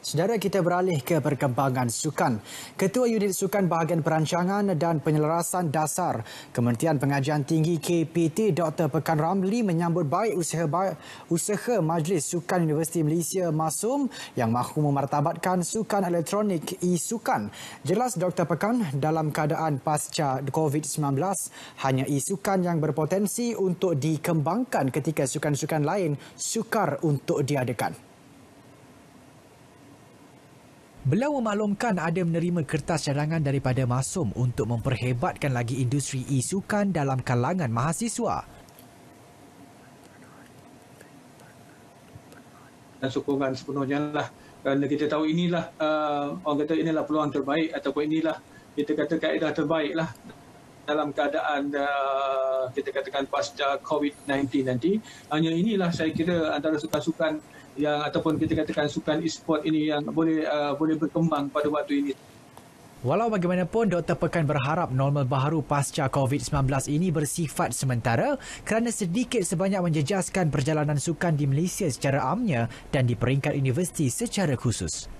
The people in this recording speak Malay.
Saudara kita beralih ke perkembangan sukan. Ketua Unit Sukan Bahagian Perancangan dan Penyelarasan Dasar Kementerian Pengajian Tinggi KPT Dr. Pekan Ramli menyambut baik usaha, baik, usaha Majlis Sukan Universiti Malaysia Masum yang mahu memartabatkan sukan elektronik e-sukan. Jelas Dr. Pekan dalam keadaan pasca COVID-19 hanya e-sukan yang berpotensi untuk dikembangkan ketika sukan-sukan lain sukar untuk diadakan. Beliau memaklumkan ada menerima kertas cadangan daripada Masum untuk memperhebatkan lagi industri isukan dalam kalangan mahasiswa. Dan sokongan sepenuhnya lah kerana kita tahu inilah uh, orang kata inilah peluang terbaik ataupun inilah kita kata kaedah terbaik lah dalam keadaan uh, kita katakan pasca COVID-19 nanti. Hanya inilah saya kira antara sukan-sukan yang ataupun kita katakan sukan e-sport ini yang boleh uh, boleh berkembang pada waktu ini. Walau bagaimanapun, Dr. Pekan berharap normal baru pasca COVID-19 ini bersifat sementara kerana sedikit sebanyak menjejaskan perjalanan sukan di Malaysia secara amnya dan di peringkat universiti secara khusus.